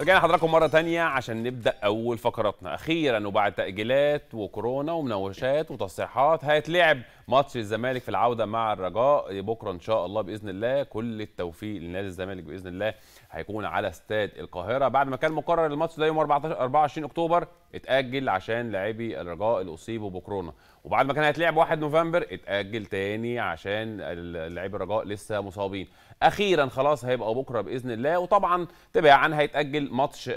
رجعنا حضراتكم مره تانية عشان نبدا اول فقراتنا اخيرا وبعد تاجيلات وكورونا ومناوشات وتصريحات هيتلعب ماتش الزمالك في العوده مع الرجاء بكره ان شاء الله باذن الله كل التوفيق لنادي الزمالك باذن الله هيكون على استاد القاهره بعد ما كان مقرر الماتش ده يوم 14 24 اكتوبر اتاجل عشان لاعبي الرجاء اللي اصيبوا بكورونا وبعد ما كان هيتلعب 1 نوفمبر اتاجل تاني عشان لاعبي الرجاء لسه مصابين اخيرا خلاص هيبقى بكره باذن الله وطبعا تباعا هيتاجل ماتش آه،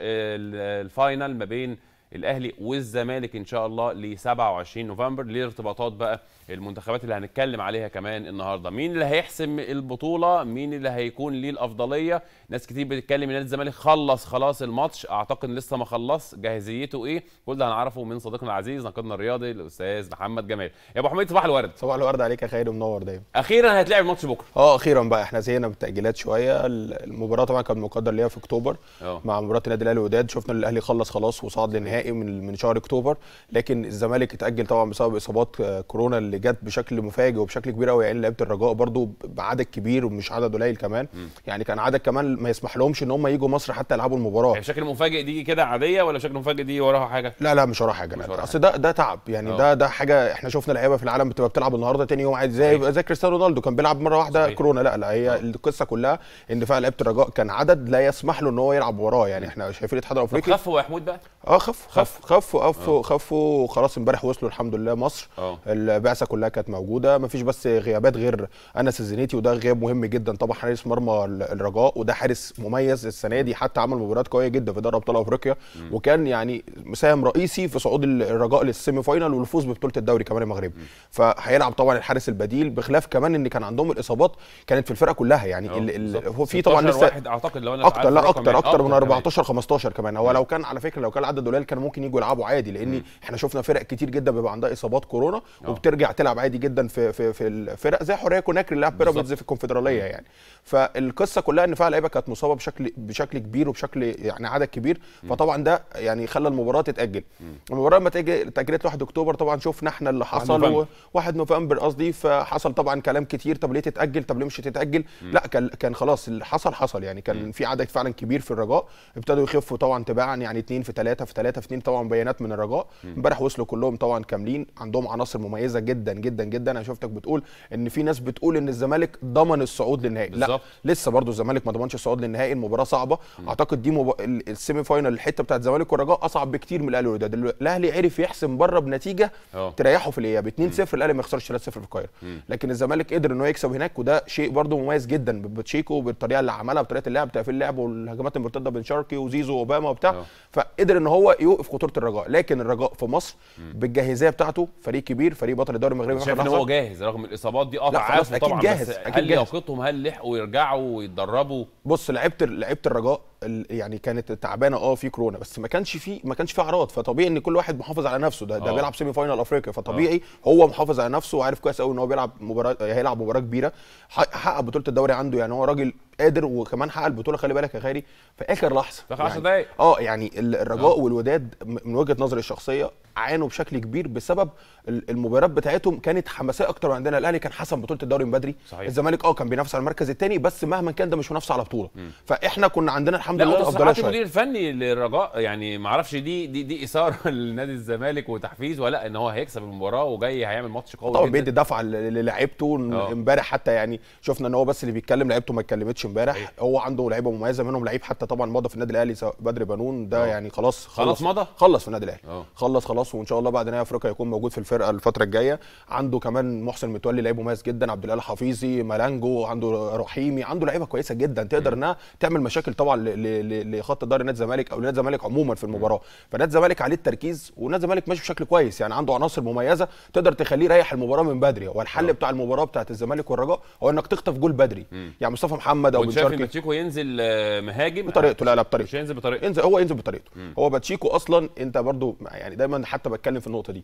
الفاينل ما بين الاهلي والزمالك ان شاء الله ل 27 نوفمبر للارتباطات بقى المنتخبات اللي هنتكلم عليها كمان النهارده مين اللي هيحسم البطوله مين اللي هيكون ليه الافضليه ناس كتير بتتكلم ان الزمالك خلص خلاص الماتش اعتقد لسه ما خلص جاهزيته ايه كل ده هنعرفه من صديقنا العزيز ناقدنا الرياضي الاستاذ محمد جمال يا ابو حميد صباح الورد صباح الورد عليك يا خير ومنور دايما اخيرا هتلعب الماتش بكره اه اخيرا بقى احنا زهقنا بالتاجيلات شويه المباراه طبعا كانت مقدر ليها في اكتوبر أوه. مع مباراه النادي الاهلي وداد شفنا الاهلي خلص خلاص وصعد للنهائي النهائي من من شهر اكتوبر لكن الزمالك اتاجل طبعا بسبب اصابات آه، كورونا اللي جت بشكل مفاجئ وبشكل كبير قوي يعني لعيبه الرجاء برده بعدد كبير ومش عدد قليل كمان م. يعني كان عدد كمان ما يسمح لهمش ان هم يجوا مصر حتى يلعبوا المباراه يعني بشكل مفاجئ دي كده عاديه ولا بشكل مفاجئ دي وراها حاجه لا لا مش وراها حاجه مش اصل ده ده تعب يعني أوه. ده ده حاجه احنا شفنا لعيبه في العالم بتبقى بتلعب النهارده تاني يوم عادي زي أيوة. زي كريستيانو رونالدو كان بيلعب مره واحده صحيح. كورونا لا لا هي أوه. القصه كلها ان فعلا لعيبه الرجاء كان عدد لا يسمح له ان هو يلعب وراه يعني احنا شايفين الاتحاد الافريقي خف هو يا حمود بقى اه خف خفوا آه. خفوا خفوا خفوا خلاص امبارح وصلوا الحمد لله مصر آه. البعثه كلها كانت موجوده ما فيش بس غيابات غير انس الزنيتي وده غياب مهم جدا طبعا حارس مرمى الرجاء وده حارس مميز السنه دي حتى عمل مباريات قويه جدا في دوري ابطال افريقيا م. وكان يعني مساهم رئيسي في صعود الرجاء للسيمي فاينل والفوز ببطوله الدوري كمان المغربي فهيلعب طبعا الحارس البديل بخلاف كمان ان كان عندهم الاصابات كانت في الفرقه كلها يعني آه، في طبعا لسه اعتقد لو انا اكتر لا اكتر يعني. اكتر من 14 15 يعني. كمان هو لو كان على فكره لو كان العدد قليل كان ممكن يجوا يلعبوا عادي لان احنا شفنا فرق كتير جدا بيبقى عندها اصابات كورونا أوه. وبترجع تلعب عادي جدا في في, في الفرق زي حريه كوناكري اللي لعب بيراميدز في الكونفدراليه يعني فالقصه كلها ان فعلا لعيبه كانت مصابه بشكل بشكل كبير وبشكل يعني عدد كبير فطبعا ده يعني خلى المباراه تتاجل المباراه لما تاجلت 1 اكتوبر طبعا شفنا احنا اللي حصل 1 نوفمبر قصدي فحصل طبعا كلام كتير طب ليه تتاجل طب ليه مش تتاجل لا كان كان خلاص اللي حصل حصل يعني كان في عدد فعلا كبير في الرجاء ابتدوا يخفوا طبعا تباعا يعني اثنين في ثلاثه في ثلاثه مستفيدين طبعا بيانات من الرجاء امبارح وصلوا كلهم طبعا كاملين عندهم عناصر مميزه جدا جدا جدا انا شفتك بتقول ان في ناس بتقول ان الزمالك ضمن الصعود للنهائي لا لسه برضو الزمالك ما ضمنش الصعود للنهائي المباراه صعبه مم. اعتقد دي مب... السيمي فاينل الحته بتاعت الزمالك والرجاء اصعب بكتير من الاهلي والوداد الاهلي عرف يحسم بره بنتيجه أوه. تريحه في الاياب 2 0 الاهلي ما يخسرش 3-0 في القاهره لكن الزمالك قدر ان هو يكسب هناك وده شيء برضو مميز جدا بتشيكو بالطريقه اللي عملها بطريقه اللعب تقفيل اللعب والهجمات المرتده بين شاركي وزيزو واوباما وبتاع أوه. فقدر ان هو يوقف خطوره الرجاء لكن الرجاء في مصر بالجاهزيه بتاعته فريق كبير فريق بطل الدوري المغربي شايف ان هو جاهز رغم الاصابات دي اه تعافوا طبعا جاهز. بس هل لياقتهم هل لحقوا يرجعوا ويتدربوا بص لعيبه لعيبه الرجاء يعني كانت تعبانه اه في كورونا بس ما كانش في ما كانش في اعراض فطبيعي ان كل واحد محافظ على نفسه ده, ده آه. بيلعب سيمي فاينال افريقيا فطبيعي أوه. هو محافظ على نفسه وعارف كويس قوي ان هو بيلعب مباراه هيلعب مباراه كبيره حقق بطوله الدوري عنده يعني هو راجل قادر وكمان حقق البطوله خلي بالك يا غالي في اخر لحظه في 10 يعني دقايق اه يعني الرجاء أوه. والوداد من وجهه نظري الشخصيه عانوا بشكل كبير بسبب المباريات بتاعتهم كانت حماسيه اكتر من عندنا الاهلي كان حسم بطوله الدوري من بدري الزمالك اه كان بينافس على المركز الثاني بس مهما كان ده مش منافسه على بطوله م. فاحنا كنا عندنا الحمد الحمد لله تفضل شويه المدير الفني للرجاء يعني ما اعرفش دي دي دي اثاره لنادي الزمالك وتحفيز ولا ان هو هيكسب المباراه وجاي هيعمل ماتش قوي طبعا بيدي دفعه للاعيبته آه. امبارح حتى يعني شفنا ان هو بس اللي بيتكلم لعيبته ما اتكلمتش امبارح أيه. هو عنده لعيبه مميزه منهم لعيب حتى طبعا مضى في النادي الاهلي بدر بنون ده أوه. يعني خلاص خلص مضى خلص في النادي الاهلي آه. خلص خلاص وان شاء الله بعد نهائي افريقيا يكون موجود في الفرقه الفتره الجايه عنده كمان محسن متولي لعيب مميز جدا عبد الاله حفيظي ملانجو عنده رحيمي عنده لعيبه كويسه جدا تقدر انها تعمل مشاكل طبعا لخط دار نادي الزمالك او لنادي الزمالك عموما في المباراه فنادي الزمالك عليه التركيز ونادي الزمالك ماشي بشكل كويس يعني عنده عناصر مميزه تقدر تخليه يريح المباراه من بدري هو الحل بتاع المباراه بتاعه الزمالك والرجاء هو انك تخطف جول بدري مم. يعني مصطفى محمد او شايف ان باتشيكو ينزل آه، مهاجم بطريقته لا لا بطريقته مش ينزل بطريقته ينزل هو ينزل بطريقته مم. هو باتشيكو اصلا انت برضو يعني دايما حتى بتكلم في النقطه دي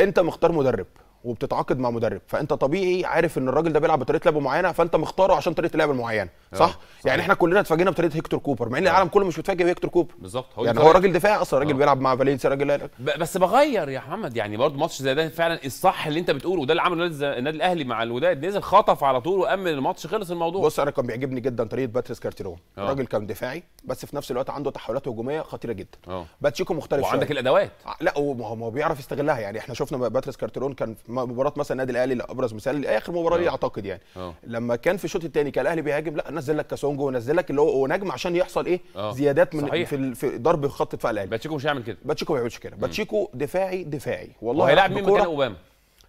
انت مختار مدرب وبتتعاقد مع مدرب فانت طبيعي عارف ان الراجل ده بيلعب بطريقه لعب معينه فانت مختاره عشان طريقه اللعب المعينه آه. صح أوه. يعني احنا كلنا اتفاجئنا بطريقه هيكتور كوبر مع ان آه. العالم كله مش متفاجئ بهيكتور كوبر بالظبط يعني هو راجل دفاعي اصلا راجل آه. بيلعب مع فالنسيا راجل بس بغير يا محمد يعني برضه ماتش زي ده فعلا الصح اللي انت بتقوله وده اللي عمله النادي الاهلي مع الوداد نزل خطف على طول وامن الماتش خلص الموضوع بص انا كان بيعجبني جدا طريقه باتريس كارتيرون راجل كان دفاعي بس في نفس الوقت عنده تحولات هجوميه خطيره جدا باتشيكو مختلف وعندك الادوات لا هو بيعرف يستغلها يعني احنا شفنا باتريس كارتيرون كان في مباراه مثلا النادي الاهلي ابرز مثال لاخر مباراه اعتقد يعني أوه. لما كان في الشوط الثاني كان الاهلي بيهاجم لا نزل لك كاسونجو ونزل لك اللي هو نجم عشان يحصل ايه أوه. زيادات من صحيح. في, في ضرب خط الدفاع الاهلي باتشيكو مش هيعمل كده باتشيكو ما بيعملش كده باتشيكو دفاعي دفاعي والله هيلاعب مين مكان اوباما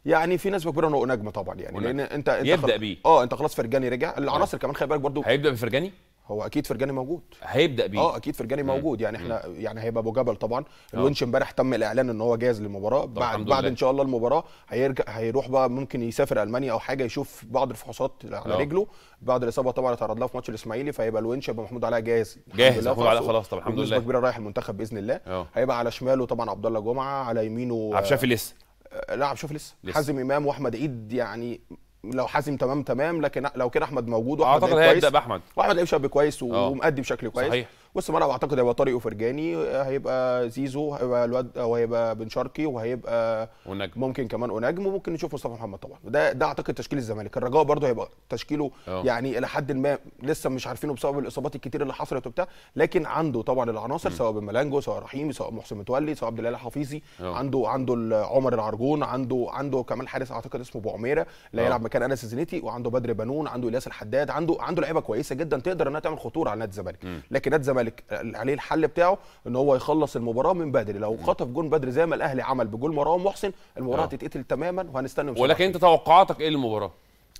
يعني في ناس كبيره انه نجم طبعا يعني ونجم. لان انت انت يبدا خل... بيه اه انت خلاص فرجاني رجع العناصر آه. كمان خلي بالك برضو هيبدا بفرجاني هو اكيد فرجاني موجود هيبدا بيه اه اكيد فرجاني موجود يعني احنا مم. يعني هيبقى ابو جبل طبعا آه. الونش امبارح تم الاعلان ان هو جاهز للمباراه بعد بعد ان شاء الله المباراه هيرجع هيروح بقى ممكن يسافر المانيا او حاجه يشوف بعض الفحوصات على أوه. رجله بعد الاصابه طبعا اتعرض لها في ماتش الاسماعيلي فهيبقى الونش يبقى محمود علاء جاهز جاهز محمود علاء خلاص طبعا الحمد لله كبيره رايح المنتخب باذن الله أوه. هيبقى على شماله طبعا عبد الله جمعه على يمينه عبد الشافي لسه آه، لا عبد الشافي لسه حازم امام واحمد عيد يعني لو حازم تمام تمام لكن لو كان احمد موجود واحمد اعتقد هيبدا باحمد واحمد لعيب شاب كويس آه. ومؤدي بشكل كويس صحيح. بص ملعب اعتقد هيبقى طارق وفرجاني آه، هيبقى زيزو هيبقى الواد آه، وهيبقى بن شرقي وهيبقى ونجم. ممكن كمان ونجم وممكن نشوف مصطفى محمد طبعا ده ده اعتقد تشكيل الزمالك الرجاء برده هيبقى تشكيله أوه. يعني الى حد ما لسه مش عارفينه بسبب الاصابات الكتير اللي حصلت وبتاع لكن عنده طبعا العناصر م. سواء بملانجو سواء رحيمي سواء محسن متولي سواء عبد الاله حفيظي اه. عنده عنده عمر العرجون عنده عنده كمان حارس اعتقد اسمه ابو عميره اللي هيلعب مكان انس الزنيتي وعنده بدر بنون عنده الياس الحداد عنده عنده لعيبه كويسه جدا تقدر انها تعمل خطوره على نادي الزمالك لكن نادي الزمالك عليه الحل بتاعه ان هو يخلص المباراه من بدري لو خطف جون بدري زي ما الاهلي عمل بجول مروان محسن المباراه آه. تتقتل تماما وهنستنى ولكن انت توقعاتك ايه للمباراه؟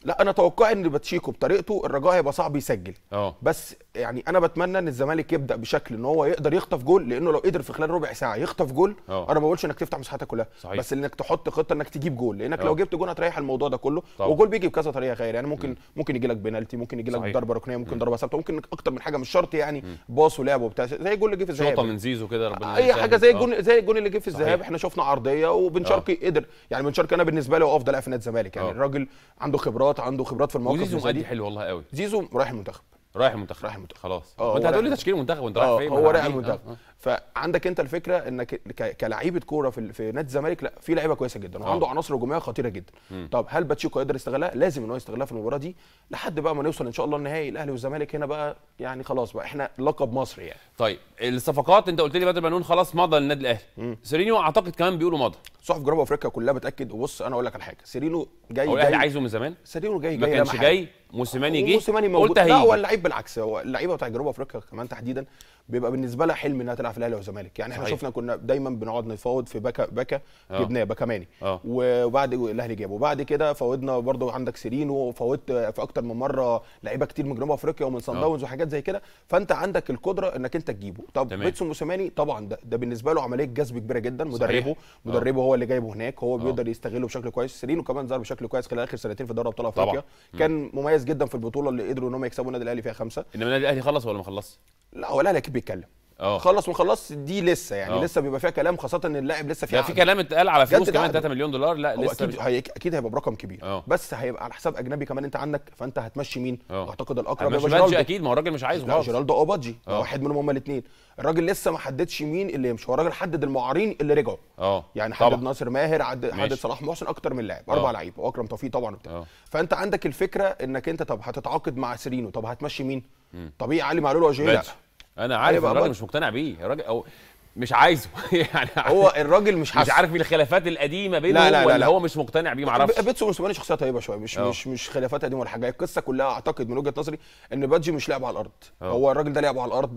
لا انا توقعي ان باتشيكو بطريقته الرجاء هيبقى صعب يسجل أوه. بس يعني انا بتمنى ان الزمالك يبدا بشكل ان هو يقدر يخطف جول لانه لو قدر في خلال ربع ساعه يخطف جول أوه. انا ما بقولش انك تفتح مساحتك كلها صحيح. بس انك تحط خطه انك تجيب جول لانك أوه. لو جبت جول هتريح الموضوع ده كله طبعا. وجول بيجي بكذا طريقه غير يعني ممكن م. ممكن يجي لك بنالتي ممكن يجي لك ضربه ركنيه ممكن ضربه ثابته ممكن اكتر من حاجه مش شرط يعني باص ولعب وبتاع زي الجول اللي جه في الذهاب شوطه من زيزو كده ربنا اي حاجه زي آه. الجول زي الجول اللي جه في الذهاب احنا شفنا عرضيه وبن آه. شرقي قدر يعني بن شرقي انا بالنسبه لي هو افضل لاعب في نادي الزمالك يعني آه. الراجل عنده خبرات عنده خبرات في المواقف زيزو حلو والله قوي زيزو رايح المنتخب رايح المنتخب رايح المنتخب خلاص اه، انت هتقول لي تشكيل المنتخب وانت رايح اه، فين هو رايح المنتخب اه. فعندك انت الفكره انك كلعيبه كوره في في نادي الزمالك لا في لعيبه كويسه جدا آه. وعنده عناصر هجوميه خطيره جدا م. طب هل باتشيكو يقدر يستغلها لازم ان هو يستغلها في المباراه دي لحد بقى ما نوصل ان شاء الله النهائي الاهلي والزمالك هنا بقى يعني خلاص بقى احنا لقب مصر يعني طيب الصفقات انت قلت لي بدر بنون خلاص مضى للنادي الاهلي سيرينيو اعتقد كمان بيقولوا مضى صحف جنوب افريقيا كلها بتاكد وبص انا اقول لك على حاجه سيرينو جاي هو الاهلي عايزه من زمان سيرينو جاي جاي ما كانش جاي موسيماني جه موسيماني موجود لا هو اللعيب بالعكس هو اللعيبه بتاع جنوب افريقيا كمان تحديدا بيبقى بالنسبه لها حلم انها تلعب في الاهلي والزمالك يعني احنا شفنا كنا دايما بنقعد نفاوض في باكا باكا آه. جبناه ماني آه. وبعد الاهلي جابه وبعد كده فاوضنا برضو عندك سيرينو وفاوضت في اكتر من مره لعيبه كتير من جنوب افريقيا ومن صن آه. داونز وحاجات زي كده فانت عندك القدره انك انت تجيبه طب بيتسو موسيماني طبعا ده, ده بالنسبه له عمليه جذب كبيره جدا مدربه صحيح. مدربه أوه. هو اللي جايبه هناك هو بيقدر يستغله بشكل كويس سيرينو كمان ظهر بشكل كويس خلال اخر سنتين في دوري ابطال افريقيا كان مميز جدا في البطوله اللي قدروا ان هم يكسبوا النادي الاهلي فيها خمسه انما النادي الاهلي خلص ولا ما خلصش؟ لا هو الاهلي بيتكلم اه خلص ما دي لسه يعني أوه. لسه بيبقى فيها كلام خاصه ان اللاعب لسه فيها يعني في كلام اتقال على فلوس كمان 3 مليون دولار لا لسه اكيد هي... اكيد هيبقى برقم كبير أوه. بس هيبقى على حساب اجنبي كمان انت عندك فانت هتمشي مين أوه. اعتقد الاقرب مش جيرالدو اكيد ما هو الراجل مش عايز خالص جيرالدو او بادجي آه. واحد منهم هما الاثنين الراجل لسه ما حددش مين اللي يمشي هو الراجل حدد المعارين اللي رجعوا اه يعني حدد طبعًا. ناصر ماهر عد... حدد صلاح محسن اكتر من لاعب اربع آه. لعيبه واكرم توفيق طبعا وبتاع آه. فانت عندك الفكره انك انت طب هتتعاقد مع سيرينو طب هتمشي مين طبيعي علي معلول وجيه انا أيوة عارف الراجل مش مقتنع بيه يا راجل مش عايزه يعني هو الراجل مش حاسس مش عارف الخلافات القديمه بينه لا لا لا ولا لا. هو مش مقتنع بيه معرفش بيتسو موسيماني شخصيه طيبه شويه مش أوه. مش مش خلافات قديمه ولا حاجه القصه كلها اعتقد من وجهه نظري ان بادجي مش لعب على الارض أوه. هو الراجل ده لعب على الارض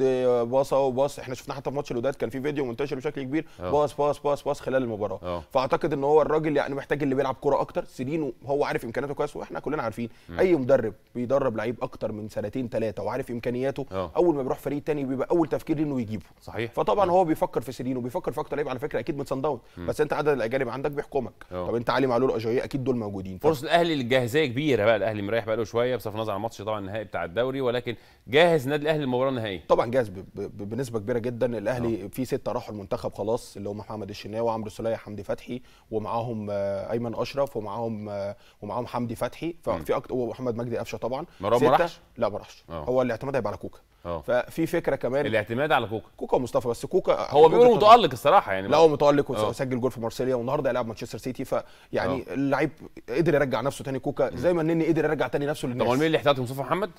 باصه وباص احنا شفناه حتى في ماتش الوداد كان في فيديو منتشر بشكل كبير اه. باص باص باص باص خلال المباراه أوه. فاعتقد ان هو الراجل يعني محتاج اللي بيلعب كوره اكتر سنين وهو عارف امكانياته كويس واحنا كلنا عارفين م. اي مدرب بيدرب لعيب اكتر من سنتين ثلاثه وعارف امكانياته أوه. اول ما بيروح فريق ثاني بيبقى اول تفكير انه يجيبه صحيح فطبعا أوه. هو بيفكر في سنين وبيفكر في اكتر لعيب على فكره اكيد من سان داونز بس انت عدد الاجانب عندك بيحكمك أوه. طب انت علي معلول اجويه اكيد دول موجودين فرص الاهلي الجاهزيه كبيره بقى الاهلي مريح بقى له شويه بصرف النظر عن الماتش طبعا النهائي بتاع الدوري ولكن جاهز نادي الاهلي للمباراه النهائيه طبعا جاهز بنسبه كبيره جدا الاهلي أوه. في سته راحوا المنتخب خلاص اللي هم محمد الشناوي وعمرو السليه حمدي فتحي ومعاهم آه، ايمن اشرف ومعاهم آه، ومعاهم حمدي فتحي ففي اكتر ومحمد مجدي قفشه طبعا ما راحش لا ما راحش آه. هو الاعتماد هيبقى على كوكا اه. ففي فكره كمان الاعتماد على كوكا كوكا ومصطفى بس كوكا هو بيقولوا متالق الصراحه يعني لا هو متالق وسجل اه. جول في مارسيليا والنهارده هيلعب مانشستر سيتي فيعني اه. اللعيب قدر يرجع نفسه تاني كوكا زي ما النني قدر يرجع تاني نفسه للناس طب مين اللي احتاجه مصطفى محمد؟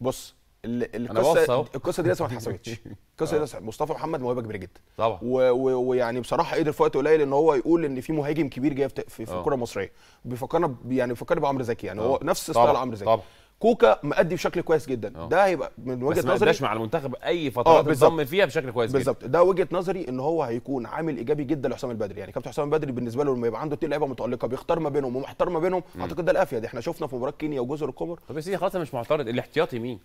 بص القصه القصه دي لسه ما اتحسبتش القصه دي لسه مصطفى محمد موهبه كبيره جدا طبعا ويعني بصراحه قدر في وقت قليل ان هو يقول ان في مهاجم كبير جاي في, في الكره المصريه بيفكرنا يعني بيفكرني بعمرو زكي يعني هو نفس ستايل عمرو زكي طبعا كوكا مأدي بشكل كويس جدا أوه. ده هيبقى من وجهه بس نظري بس مع المنتخب اي آه، فترات انضم فيها بشكل كويس بالظبط ده وجهه نظري ان هو هيكون عامل ايجابي جدا لحسام البدري يعني كابتن حسام البدري بالنسبه له لما يبقى عنده اثنين لعيبه متالقه بيختار ما بينهم ومحتار ما بينهم م. اعتقد ده الافيد احنا شفنا في مباراه كينيا وجزر القمر طب يا سيدي خلاص انا مش معترض الاحتياطي مين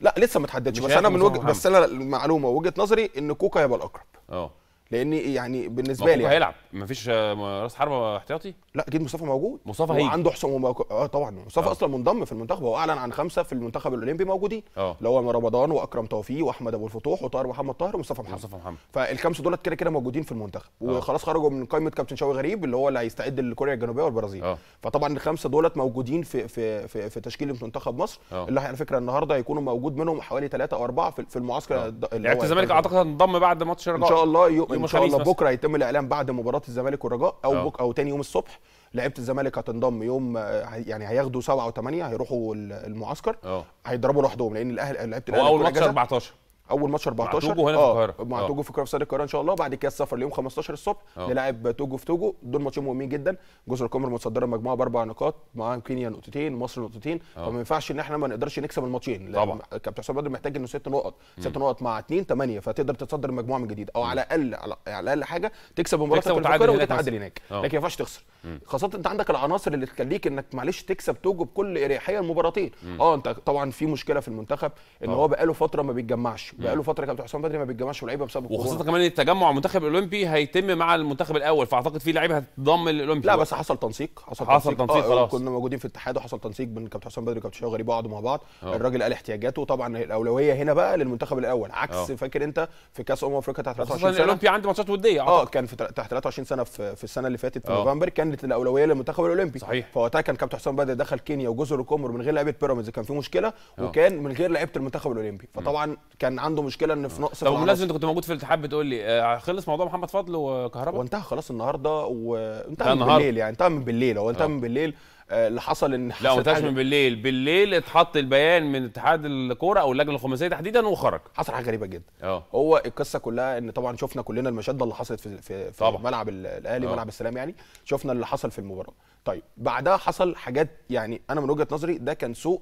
لا لسه ما تحددش بس انا من وجهه بس انا المعلومه وجهه نظري ان كوكا هيبقى الاقرب اه لاني يعني بالنسبه لي يعني هيلعب مفيش آه، راس حربه احتياطي لا اكيد مصطفى موجود مصطفى هيجي عنده حسام اه طبعا مصطفى أوه. اصلا منضم في المنتخب هو اعلن عن خمسه في المنتخب الاولمبي موجودين آه. اللي هو رمضان واكرم توفيق واحمد ابو الفتوح وطاهر محمد طاهر ومصطفى محمد مصطفى محمد فالخمسه دولت كده كده موجودين في المنتخب أوه. وخلاص خرجوا من قائمه كابتن شوقي غريب اللي هو اللي هيستعد لكوريا الجنوبيه والبرازيل أوه. فطبعا الخمسه دولت موجودين في في في, في تشكيله منتخب مصر أوه. اللي على فكره النهارده هيكونوا موجود منهم حوالي ثلاثه او اربعه في المعسكر يعني آه. الزمالك اعتقد هنضم بعد ماتش الرجاء ان شاء الله يوم, ان شاء الله بكره هيتم الاعلان بعد مباراه الزمالك والرجاء او آه. او ثاني يوم الصبح لعيبه الزمالك هتنضم يوم آه، يعني هياخدوا سبعه 8 هيروحوا المعسكر أوه. هيضربوا لوحدهم لان الاهلي لعيبه الاهلي هو اول ماتش 14 اول ماتش 14 مع توجو هنا في آه، القاهره مع آه. توجو في في استاد القاهره ان شاء الله وبعد كده السفر ليوم 15 الصبح نلاعب آه. توجو في توجو دول ماتشين مهمين جدا جزر القمر متصدره المجموعه باربع نقاط معاهم كينيا نقطتين مصر نقطتين فما ينفعش ان احنا ما نقدرش نكسب الماتشين طبعا كابتن حسام بدر محتاج انه ست نقط ست نقط مع اثنين ثمانيه فتقدر تتصدر المجموعه من جديد او على الاقل على الاقل حاجه تكسب مباراتك القاهره وتتعادل هناك لكن ما ينفعش تخسر خاصه انت عندك العناصر اللي تخليك انك معلش تكسب توجو بكل اريحيه المباراتين اه انت طبعا في مشكله في المنتخب ان هو بقاله فتره ما بيتجمعش بقى له فتره كابتن حسام بدري ما بيتجمعش لعيبه بسبب الكورونا وخاصه كمان التجمع المنتخب الاولمبي هيتم مع المنتخب الاول فاعتقد في لعيبه هتضم للاولمبي لا بس حصل تنسيق حصل, حصل تنسيق, تنسيق آه، خلاص كنا موجودين في الاتحاد وحصل تنسيق بين كابتن حسام بدري وكابتن شوقي غريب قعدوا مع بعض أوه. الراجل قال احتياجاته طبعا الاولويه هنا بقى للمنتخب الاول عكس أوه. فاكر انت في كاس امم افريقيا تحت 23 سنه الاولمبي عندي ماتشات وديه اه كان في تحت 23 سنه في, في السنه اللي فاتت في اه. نوفمبر كانت الاولويه للمنتخب الاولمبي صحيح فوقتها كان كابتن حسام بدري دخل كينيا وجزر القمر من غير لعيبه بيراميدز كان في مشكله اه. وكان من غير لعيبه المنتخب الاولمبي فطبعا كان عنده مشكله ان في نقص طب بالمناسبه انت كنت موجود في الاتحاد بتقول لي آه، خلص موضوع محمد فضل وكهرباء وانتهى خلاص النهارده وانتهى من بالليل يعني انتهى من بالليل هو انتهى اه. من بالليل آه، اللي حصل ان لا ما من بالليل بالليل اتحط البيان من اتحاد الكوره او اللجنه الخماسيه تحديدا وخرج حصل حاجه غريبه جدا أوه. هو القصه كلها ان طبعا شفنا كلنا المشاده اللي حصلت في في, في ملعب الاهلي ملعب السلام يعني شفنا اللي حصل في المباراه طيب بعدها حصل حاجات يعني انا من وجهه نظري ده كان سوء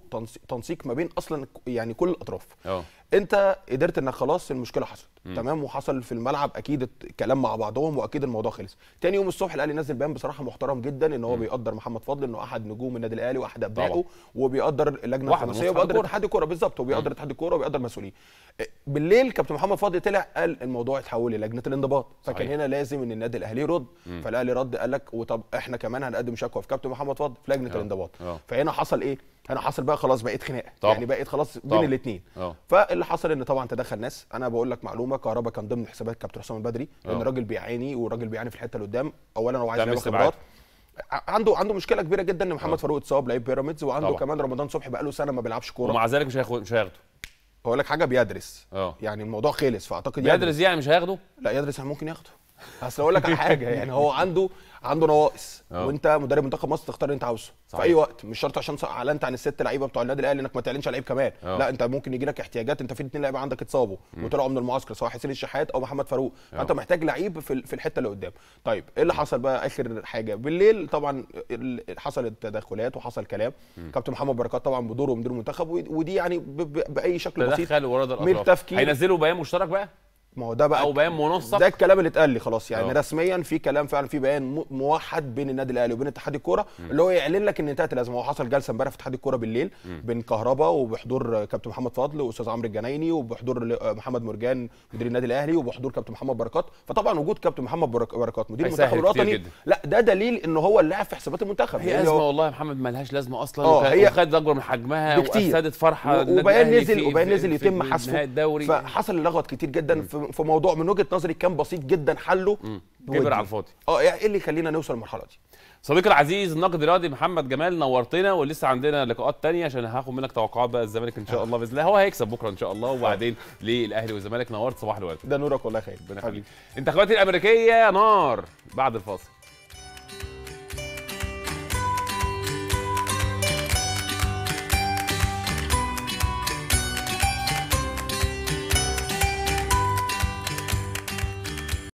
تنسيق ما بين اصلا يعني كل الاطراف أوه. انت قدرت انك خلاص المشكله حصلت تمام وحصل في الملعب اكيد الكلام مع بعضهم واكيد الموضوع خلص تاني يوم الصبح الاهلي نزل بيان بصراحه محترم جدا ان هو بيقدر محمد فضل انه احد نجوم النادي الاهلي واحد ابنائه وبيقدر اللجنه الخماسيه وبيقدر اتحاد الكوره بالظبط وبيقدر اتحاد الكوره وبيقدر مسؤوليه إيه، بالليل كابتن محمد فضل طلع قال الموضوع اتحول للجنه الانضباط فكان هنا لازم ان النادي الاهلي يرد فالاهلي رد قال لك وطب احنا كمان هنقدم شكوى في كابتن محمد فضل في لجنه الانضباط فهنا حصل ايه انا حصل بقى خلاص بقيت خناقه يعني بقيت خلاص بين الاثنين اه. فاللي حصل ان طبعا تدخل ناس انا بقول لك معلومه كهربا كان ضمن حسابات كابتن حسام البدري لان اه. الراجل بيعاني والراجل بيعاني في الحته اللي قدام اولا هو عايز يعمل خبرات عنده عنده مشكله كبيره جدا ان محمد اه. فاروق اتصاب لعيب بيراميدز وعنده طبعا. كمان رمضان صبحي بقى له سنه ما بيلعبش كوره ومع ذلك مش هياخد مش هياخده هقول لك حاجه بيدرس أوه. يعني الموضوع خلص فاعتقد بيدرس يعني مش هياخده لا يدرس يعني ممكن ياخده اصل اقول لك على حاجه يعني هو عنده عنده نواقص اه. وانت مدرب منتخب مصر تختار اللي انت عاوزه في اي وقت مش شرط عشان اعلنت عن الست لعيبه بتوع النادي الاهلي انك ما تعلنش لعيب كمان أوه. لا انت ممكن يجي لك احتياجات انت في اثنين لعيبه عندك اتصابوا وطلعوا من المعسكر سواء حسين الشحات او محمد فاروق اه. فانت محتاج لعيب في, الحته اللي قدام طيب ايه اللي حصل بقى اخر حاجه بالليل طبعا حصلت تدخلات وحصل كلام كابتن محمد بركات طبعا بدوره مدير المنتخب ودي يعني باي شكل بسيط تدخل ورد الاطراف هينزلوا بيان مشترك بقى ما هو ده بقى او بيان منسق ده الكلام اللي اتقال لي خلاص يعني أوه. رسميا في كلام فعلا في بيان موحد بين النادي الاهلي وبين اتحاد الكوره اللي هو يعلن لك ان انتهت الازمه هو حصل جلسه امبارح في اتحاد الكوره بالليل م. بين كهربا وبحضور كابتن محمد فضل واستاذ عمرو الجنايني وبحضور آه، محمد مرجان مدير النادي الاهلي وبحضور كابتن محمد بركات فطبعا وجود كابتن محمد بركات مدير المنتخب الوطني لا ده دليل ان هو اللاعب في حسابات المنتخب هي يعني ازمه والله يا محمد ملهاش لازمه اصلا آه، هي خدت اكبر من حجمها وافسدت فرحه وبيان نزل وبيان نزل يتم حذفه فحصل لغط كتير جدا في في موضوع من وجهه نظري كان بسيط جدا حله كبر على الفاضي اه ايه اللي يخلينا نوصل للمرحله دي صديقي العزيز النقد الرياضي محمد جمال نورتنا ولسه عندنا لقاءات تانية عشان هاخد منك توقعات بقى الزمالك ان شاء آه. الله باذن الله هو هيكسب بكره ان شاء الله وبعدين للاهلي والزمالك نورت صباح الورد ده نورك والله خير يخليك انتخابات الامريكيه نار بعد الفاصل